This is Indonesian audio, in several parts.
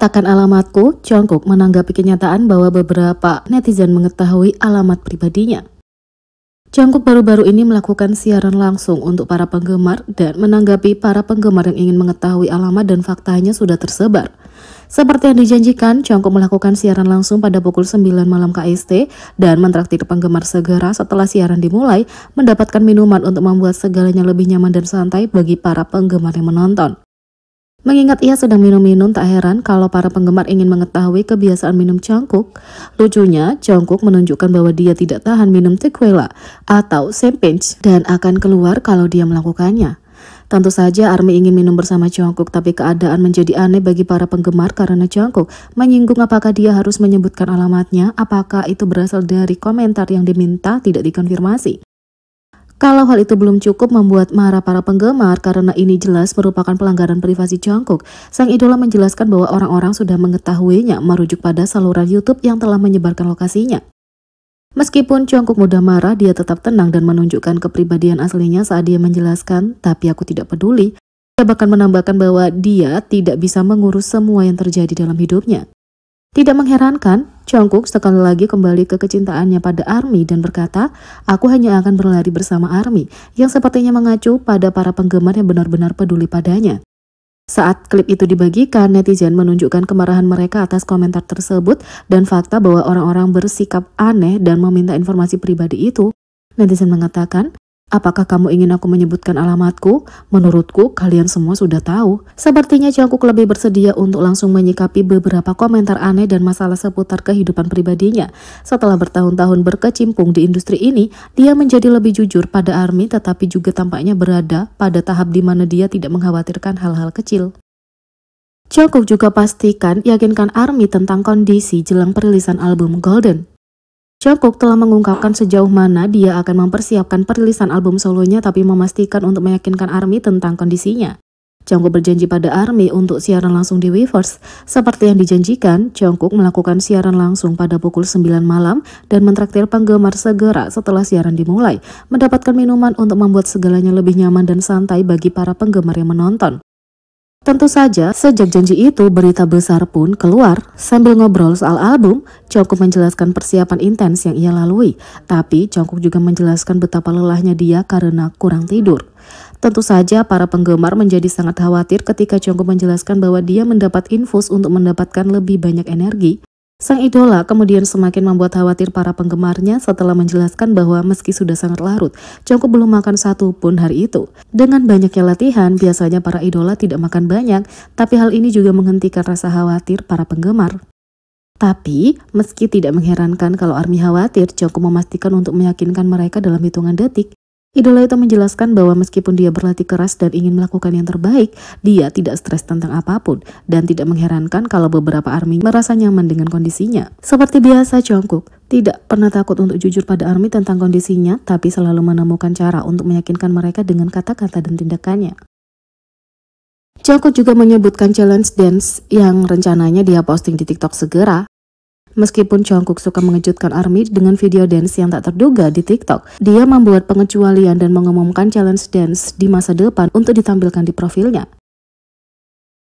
katakan alamatku, Jungkook menanggapi kenyataan bahwa beberapa netizen mengetahui alamat pribadinya. Jungkook baru-baru ini melakukan siaran langsung untuk para penggemar dan menanggapi para penggemar yang ingin mengetahui alamat dan faktanya sudah tersebar. Seperti yang dijanjikan, Jungkook melakukan siaran langsung pada pukul 9 malam KST dan mentraktir penggemar segera setelah siaran dimulai mendapatkan minuman untuk membuat segalanya lebih nyaman dan santai bagi para penggemar yang menonton. Mengingat ia sedang minum-minum, tak heran kalau para penggemar ingin mengetahui kebiasaan minum Jungkook. Lucunya, Jungkook menunjukkan bahwa dia tidak tahan minum tequila atau champagne dan akan keluar kalau dia melakukannya. Tentu saja Army ingin minum bersama Jungkook, tapi keadaan menjadi aneh bagi para penggemar karena Jungkook menyinggung apakah dia harus menyebutkan alamatnya, apakah itu berasal dari komentar yang diminta tidak dikonfirmasi. Kalau hal itu belum cukup membuat marah para penggemar karena ini jelas merupakan pelanggaran privasi Jungkook, sang idola menjelaskan bahwa orang-orang sudah mengetahuinya merujuk pada saluran YouTube yang telah menyebarkan lokasinya. Meskipun Jungkook mudah marah, dia tetap tenang dan menunjukkan kepribadian aslinya saat dia menjelaskan, tapi aku tidak peduli. Dia bahkan menambahkan bahwa dia tidak bisa mengurus semua yang terjadi dalam hidupnya. Tidak mengherankan, Jungkook sekali lagi kembali ke kecintaannya pada ARMY dan berkata, aku hanya akan berlari bersama ARMY yang sepertinya mengacu pada para penggemar yang benar-benar peduli padanya. Saat klip itu dibagikan, netizen menunjukkan kemarahan mereka atas komentar tersebut dan fakta bahwa orang-orang bersikap aneh dan meminta informasi pribadi itu. Netizen mengatakan, Apakah kamu ingin aku menyebutkan alamatku? Menurutku, kalian semua sudah tahu. Sepertinya Jungkook lebih bersedia untuk langsung menyikapi beberapa komentar aneh dan masalah seputar kehidupan pribadinya. Setelah bertahun-tahun berkecimpung di industri ini, dia menjadi lebih jujur pada ARMY tetapi juga tampaknya berada pada tahap di mana dia tidak mengkhawatirkan hal-hal kecil. Jungkook juga pastikan yakinkan ARMY tentang kondisi jelang perilisan album Golden. Jungkook telah mengungkapkan sejauh mana dia akan mempersiapkan perilisan album solonya tapi memastikan untuk meyakinkan ARMY tentang kondisinya. Jungkook berjanji pada ARMY untuk siaran langsung di Weverse. Seperti yang dijanjikan, Jungkook melakukan siaran langsung pada pukul 9 malam dan mentraktir penggemar segera setelah siaran dimulai, mendapatkan minuman untuk membuat segalanya lebih nyaman dan santai bagi para penggemar yang menonton. Tentu saja, sejak janji itu berita besar pun keluar. Sambil ngobrol soal album, Jungkook menjelaskan persiapan intens yang ia lalui. Tapi Jungkook juga menjelaskan betapa lelahnya dia karena kurang tidur. Tentu saja para penggemar menjadi sangat khawatir ketika Jungkook menjelaskan bahwa dia mendapat infus untuk mendapatkan lebih banyak energi. Sang idola kemudian semakin membuat khawatir para penggemarnya setelah menjelaskan bahwa meski sudah sangat larut, Jungkook belum makan satu pun hari itu. Dengan banyaknya latihan, biasanya para idola tidak makan banyak, tapi hal ini juga menghentikan rasa khawatir para penggemar. Tapi, meski tidak mengherankan kalau ARMY khawatir, Jungkook memastikan untuk meyakinkan mereka dalam hitungan detik Idola itu menjelaskan bahwa meskipun dia berlatih keras dan ingin melakukan yang terbaik, dia tidak stres tentang apapun dan tidak mengherankan kalau beberapa ARMY merasa nyaman dengan kondisinya. Seperti biasa Jungkook, tidak pernah takut untuk jujur pada ARMY tentang kondisinya, tapi selalu menemukan cara untuk meyakinkan mereka dengan kata-kata dan tindakannya. Jungkook juga menyebutkan challenge dance yang rencananya dia posting di TikTok segera. Meskipun Jungkook suka mengejutkan ARMY dengan video dance yang tak terduga di TikTok, dia membuat pengecualian dan mengumumkan challenge dance di masa depan untuk ditampilkan di profilnya.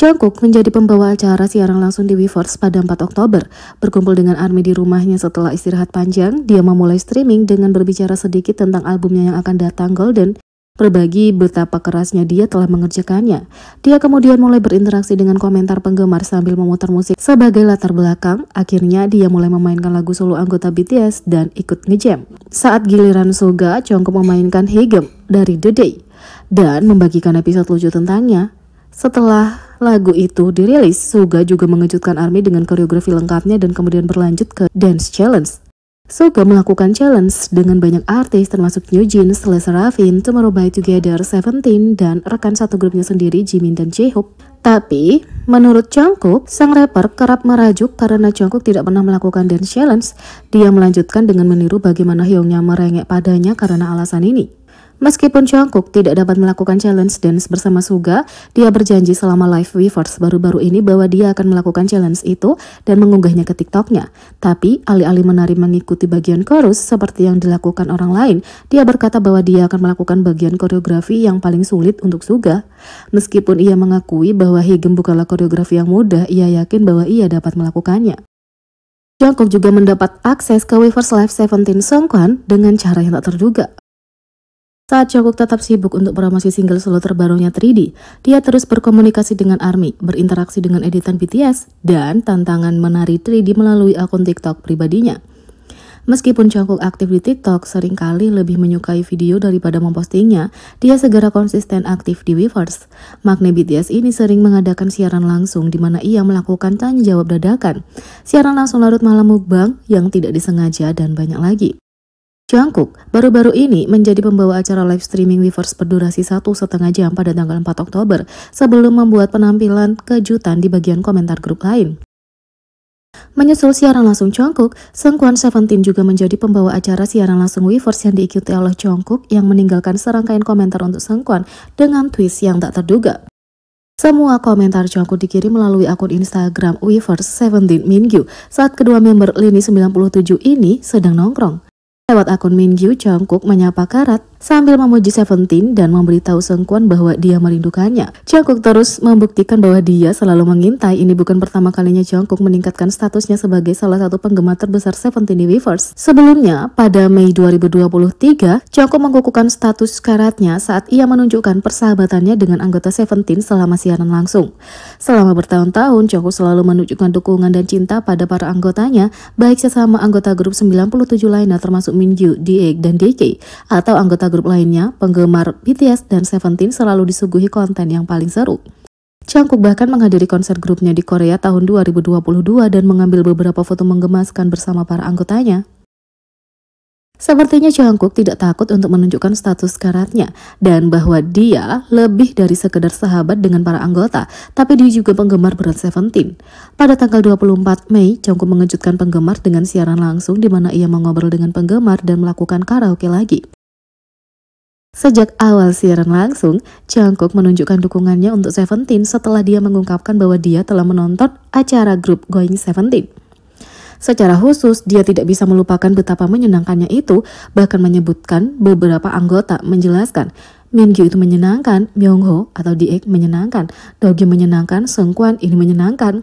Jungkook menjadi pembawa acara siaran langsung di WeForce pada 4 Oktober. Berkumpul dengan ARMY di rumahnya setelah istirahat panjang, dia memulai streaming dengan berbicara sedikit tentang albumnya yang akan datang Golden Berbagi betapa kerasnya dia telah mengerjakannya. Dia kemudian mulai berinteraksi dengan komentar penggemar sambil memutar musik sebagai latar belakang. Akhirnya dia mulai memainkan lagu solo anggota BTS dan ikut ngejam. Saat giliran Suga, Jungkook memainkan Hegem dari The Day dan membagikan episode lucu tentangnya. Setelah lagu itu dirilis, Suga juga mengejutkan ARMY dengan koreografi lengkapnya dan kemudian berlanjut ke Dance Challenge. Suga melakukan challenge dengan banyak artis termasuk New Jeans, Les Raffin, Tomorrow by Together, Seventeen, dan rekan satu grupnya sendiri Jimin dan J-Hope. Tapi, menurut Jungkook, sang rapper kerap merajuk karena Jungkook tidak pernah melakukan dance challenge. Dia melanjutkan dengan meniru bagaimana Hyungnya merengek padanya karena alasan ini. Meskipun Jungkook tidak dapat melakukan challenge dance bersama Suga, dia berjanji selama live Weverse baru-baru ini bahwa dia akan melakukan challenge itu dan mengunggahnya ke TikToknya. Tapi, alih-alih menari mengikuti bagian chorus seperti yang dilakukan orang lain, dia berkata bahwa dia akan melakukan bagian koreografi yang paling sulit untuk Suga. Meskipun ia mengakui bahwa Higem bukanlah koreografi yang mudah, ia yakin bahwa ia dapat melakukannya. Jungkook juga mendapat akses ke Weverse Live 17 Songkwan dengan cara yang tak terduga. Saat Jungkook tetap sibuk untuk promosi single solo terbarunya 3D, dia terus berkomunikasi dengan ARMY, berinteraksi dengan editan BTS, dan tantangan menari 3D melalui akun TikTok pribadinya. Meskipun Jungkook aktif di TikTok, seringkali lebih menyukai video daripada mempostingnya, dia segera konsisten aktif di Weverse. Makne BTS ini sering mengadakan siaran langsung di mana ia melakukan tanya jawab dadakan, siaran langsung larut malam mukbang yang tidak disengaja dan banyak lagi. Jungkook baru-baru ini menjadi pembawa acara live streaming Weverse berdurasi satu setengah jam pada tanggal 4 Oktober sebelum membuat penampilan kejutan di bagian komentar grup lain. Menyusul siaran langsung Jungkook, Sengkwan Seventeen juga menjadi pembawa acara siaran langsung Weverse yang diikuti oleh Jungkook yang meninggalkan serangkaian komentar untuk Sengkwan dengan twist yang tak terduga. Semua komentar Jungkook dikirim melalui akun Instagram Weverse Seventeen Mingyu saat kedua member lini 97 ini sedang nongkrong lewat akun Minjiu, Jungkook menyapa Karat sambil memuji Seventeen dan memberitahu Kwon bahwa dia merindukannya. Jungkook terus membuktikan bahwa dia selalu mengintai. Ini bukan pertama kalinya Jungkook meningkatkan statusnya sebagai salah satu penggemar terbesar Seventeen di Weverse. Sebelumnya, pada Mei 2023, Jungkook mengukuhkan status karatnya saat ia menunjukkan persahabatannya dengan anggota Seventeen selama siaran langsung. Selama bertahun-tahun, Jungkook selalu menunjukkan dukungan dan cinta pada para anggotanya, baik sesama anggota grup 97 lainnya termasuk Minju, Diek, dan DK, atau anggota grup lainnya, penggemar BTS dan Seventeen selalu disuguhi konten yang paling seru. Jungkook bahkan menghadiri konser grupnya di Korea tahun 2022 dan mengambil beberapa foto menggemaskan bersama para anggotanya. Sepertinya Jungkook tidak takut untuk menunjukkan status karatnya dan bahwa dia lebih dari sekedar sahabat dengan para anggota, tapi dia juga penggemar berat Seventeen. Pada tanggal 24 Mei, Jungkook mengejutkan penggemar dengan siaran langsung di mana ia mengobrol dengan penggemar dan melakukan karaoke lagi. Sejak awal siaran langsung, Jungkook menunjukkan dukungannya untuk Seventeen setelah dia mengungkapkan bahwa dia telah menonton acara grup Going Seventeen. Secara khusus, dia tidak bisa melupakan betapa menyenangkannya itu, bahkan menyebutkan beberapa anggota menjelaskan Mingyu itu menyenangkan, Myungho atau Diek menyenangkan, Dogi menyenangkan, Sungkwan ini menyenangkan,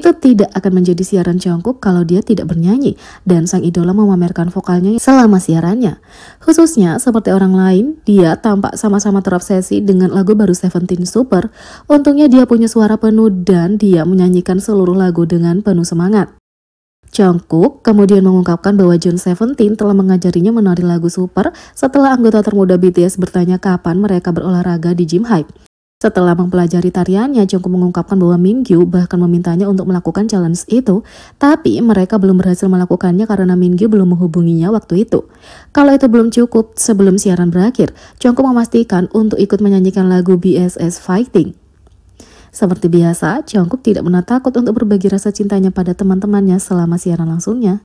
itu tidak akan menjadi siaran Jungkook kalau dia tidak bernyanyi dan sang idola memamerkan vokalnya selama siarannya. Khususnya seperti orang lain, dia tampak sama-sama terobsesi dengan lagu baru Seventeen Super. Untungnya dia punya suara penuh dan dia menyanyikan seluruh lagu dengan penuh semangat. Jungkook kemudian mengungkapkan bahwa John Seventeen telah mengajarinya menari lagu super setelah anggota termuda BTS bertanya kapan mereka berolahraga di gym hype. Setelah mempelajari tariannya, Jungkook mengungkapkan bahwa Mingyu bahkan memintanya untuk melakukan challenge itu, tapi mereka belum berhasil melakukannya karena Mingyu belum menghubunginya waktu itu. Kalau itu belum cukup, sebelum siaran berakhir, Jungkook memastikan untuk ikut menyanyikan lagu BSS Fighting. Seperti biasa, Jungkook tidak pernah takut untuk berbagi rasa cintanya pada teman-temannya selama siaran langsungnya.